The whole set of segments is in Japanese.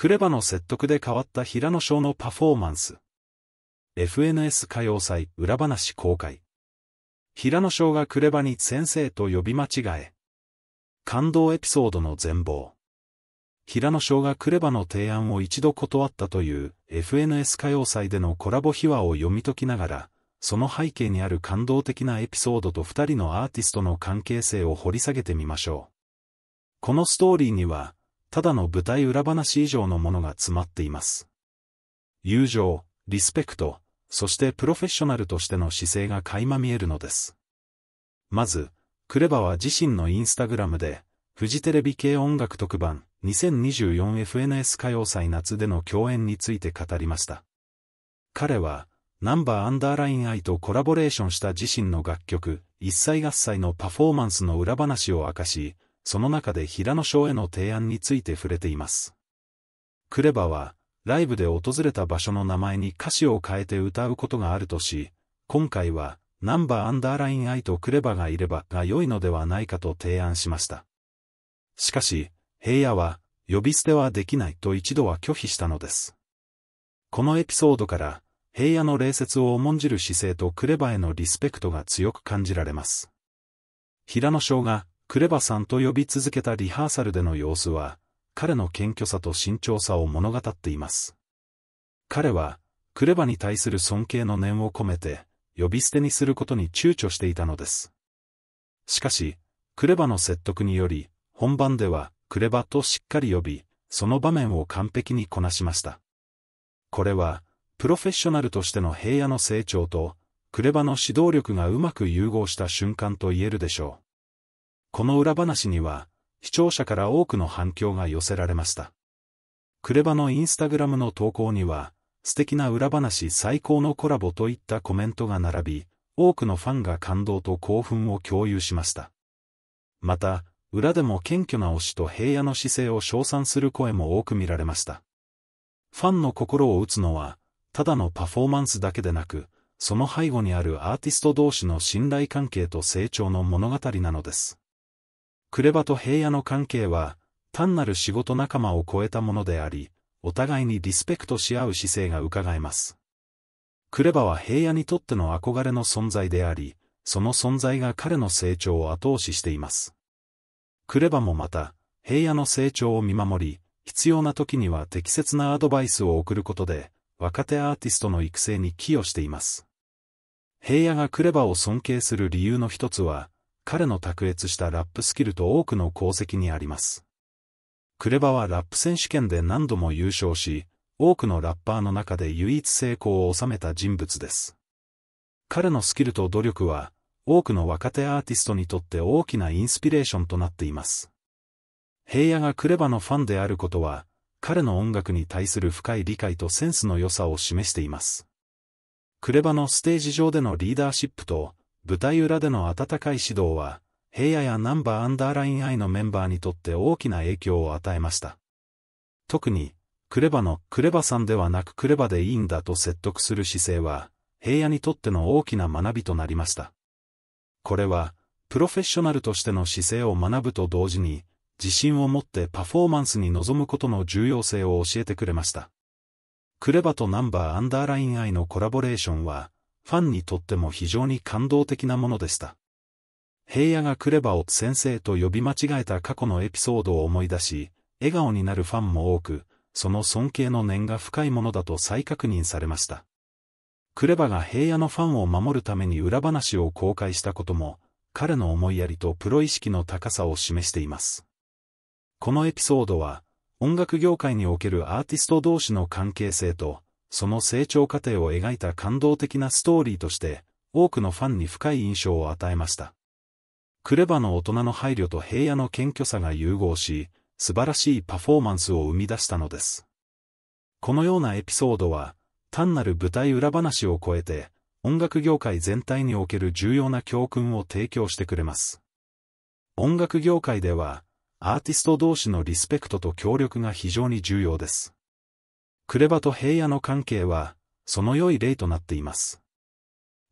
クレバの説得で変わった平野翔のパフォーマンス。FNS 歌謡祭裏話公開。平野翔がクレバに先生と呼び間違え。感動エピソードの全貌。平野翔がクレバの提案を一度断ったという FNS 歌謡祭でのコラボ秘話を読み解きながら、その背景にある感動的なエピソードと二人のアーティストの関係性を掘り下げてみましょう。このストーリーには、ただの舞台裏話以上のものが詰まっています。友情、リスペクト、そしてプロフェッショナルとしての姿勢が垣間見えるのです。まず、クレバは自身のインスタグラムで、フジテレビ系音楽特番 2024FNS 歌謡祭夏での共演について語りました。彼は、ナンバーアンダーライン I とコラボレーションした自身の楽曲、一歳合歳のパフォーマンスの裏話を明かし、その中で平野翔への提案について触れています。クレバは、ライブで訪れた場所の名前に歌詞を変えて歌うことがあるとし、今回は、ナンバーアンダーラインイとクレバがいればが良いのではないかと提案しました。しかし、平野は、呼び捨てはできないと一度は拒否したのです。このエピソードから、平野の礼節を重んじる姿勢とクレバへのリスペクトが強く感じられます。平野翔が、クレバさんと呼び続けたリハーサルでの様子は、彼の謙虚さと慎重さを物語っています。彼は、クレバに対する尊敬の念を込めて、呼び捨てにすることに躊躇していたのです。しかし、クレバの説得により、本番では、クレバとしっかり呼び、その場面を完璧にこなしました。これは、プロフェッショナルとしての平野の成長と、クレバの指導力がうまく融合した瞬間と言えるでしょう。この裏話には、視聴者から多くの反響が寄せられました。クレバのインスタグラムの投稿には、素敵な裏話最高のコラボといったコメントが並び、多くのファンが感動と興奮を共有しました。また、裏でも謙虚な推しと平野の姿勢を称賛する声も多く見られました。ファンの心を打つのは、ただのパフォーマンスだけでなく、その背後にあるアーティスト同士の信頼関係と成長の物語なのです。クレバと平野の関係は、単なる仕事仲間を超えたものであり、お互いにリスペクトし合う姿勢が伺えます。クレバは平野にとっての憧れの存在であり、その存在が彼の成長を後押ししています。クレバもまた、平野の成長を見守り、必要な時には適切なアドバイスを送ることで、若手アーティストの育成に寄与しています。平野がクレバを尊敬する理由の一つは、彼の卓越したラップスキルと多くの功績にあります。クレバはラップ選手権で何度も優勝し、多くのラッパーの中で唯一成功を収めた人物です。彼のスキルと努力は、多くの若手アーティストにとって大きなインスピレーションとなっています。平野がクレバのファンであることは、彼の音楽に対する深い理解とセンスの良さを示しています。クレバのステージ上でのリーダーシップと、舞台裏での温かい指導は、平野やナンバーアンダーライン I のメンバーにとって大きな影響を与えました。特に、クレバのクレバさんではなくクレバでいいんだと説得する姿勢は、平野にとっての大きな学びとなりました。これは、プロフェッショナルとしての姿勢を学ぶと同時に、自信を持ってパフォーマンスに臨むことの重要性を教えてくれました。クレバとナンバーアンダーライン I のコラボレーションは、ファンにとっても非常に感動的なものでした。平野がクレバを先生と呼び間違えた過去のエピソードを思い出し、笑顔になるファンも多く、その尊敬の念が深いものだと再確認されました。クレバが平野のファンを守るために裏話を公開したことも、彼の思いやりとプロ意識の高さを示しています。このエピソードは、音楽業界におけるアーティスト同士の関係性と、その成長過程を描いた感動的なストーリーとして、多くのファンに深い印象を与えました。クレバの大人の配慮と平野の謙虚さが融合し、素晴らしいパフォーマンスを生み出したのです。このようなエピソードは、単なる舞台裏話を超えて、音楽業界全体における重要な教訓を提供してくれます。音楽業界では、アーティスト同士のリスペクトと協力が非常に重要です。クレバと平野の関係は、その良い例となっています。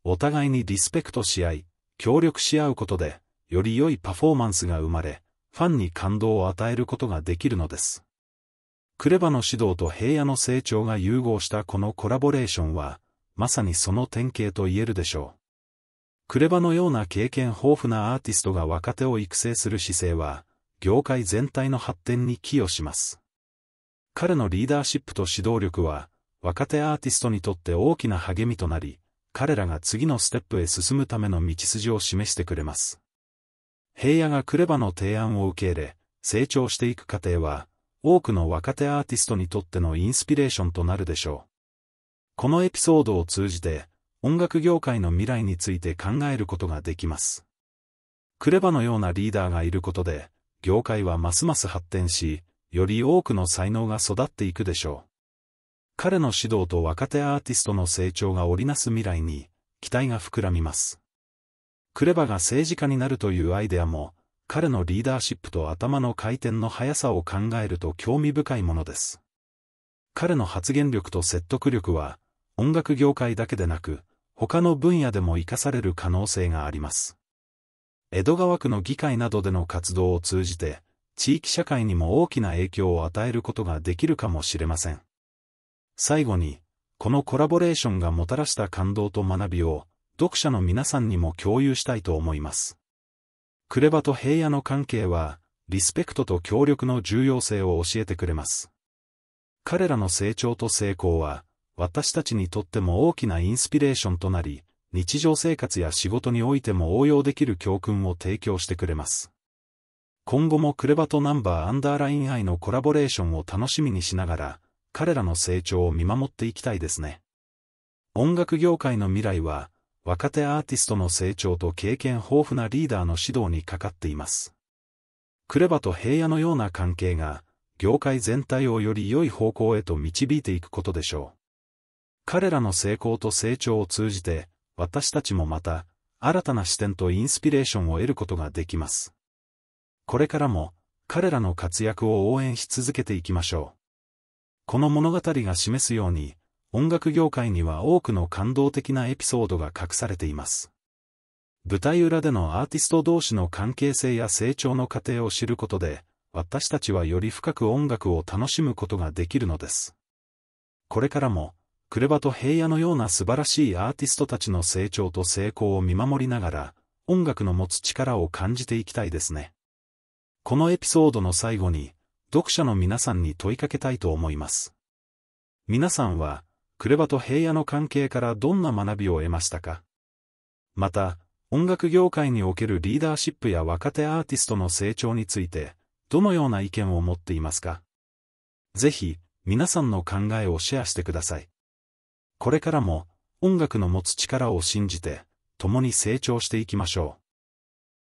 お互いにリスペクトし合い、協力し合うことで、より良いパフォーマンスが生まれ、ファンに感動を与えることができるのです。クレバの指導と平野の成長が融合したこのコラボレーションは、まさにその典型と言えるでしょう。クレバのような経験豊富なアーティストが若手を育成する姿勢は、業界全体の発展に寄与します。彼のリーダーシップと指導力は、若手アーティストにとって大きな励みとなり、彼らが次のステップへ進むための道筋を示してくれます。平野がクレバの提案を受け入れ、成長していく過程は、多くの若手アーティストにとってのインスピレーションとなるでしょう。このエピソードを通じて、音楽業界の未来について考えることができます。クレバのようなリーダーがいることで、業界はますます発展し、より多くの才能が育っていくでしょう。彼の指導と若手アーティストの成長が織りなす未来に、期待が膨らみます。クレバが政治家になるというアイデアも、彼のリーダーシップと頭の回転の速さを考えると興味深いものです。彼の発言力と説得力は、音楽業界だけでなく、他の分野でも活かされる可能性があります。江戸川区の議会などでの活動を通じて、地域社会にも大きな影響を与えることができるかもしれません。最後に、このコラボレーションがもたらした感動と学びを、読者の皆さんにも共有したいと思います。クレバと平野の関係は、リスペクトと協力の重要性を教えてくれます。彼らの成長と成功は、私たちにとっても大きなインスピレーションとなり、日常生活や仕事においても応用できる教訓を提供してくれます。今後もクレバとナンバーアンダーライン愛のコラボレーションを楽しみにしながら、彼らの成長を見守っていきたいですね。音楽業界の未来は、若手アーティストの成長と経験豊富なリーダーの指導にかかっています。クレバと平野のような関係が、業界全体をより良い方向へと導いていくことでしょう。彼らの成功と成長を通じて、私たちもまた、新たな視点とインスピレーションを得ることができます。これからも、彼らの活躍を応援し続けていきましょう。この物語が示すように、音楽業界には多くの感動的なエピソードが隠されています。舞台裏でのアーティスト同士の関係性や成長の過程を知ることで、私たちはより深く音楽を楽しむことができるのです。これからも、クレバと平野のような素晴らしいアーティストたちの成長と成功を見守りながら、音楽の持つ力を感じていきたいですね。このエピソードの最後に、読者の皆さんに問いかけたいと思います。皆さんは、クレバと平野の関係からどんな学びを得ましたかまた、音楽業界におけるリーダーシップや若手アーティストの成長について、どのような意見を持っていますかぜひ、皆さんの考えをシェアしてください。これからも、音楽の持つ力を信じて、共に成長していきましょう。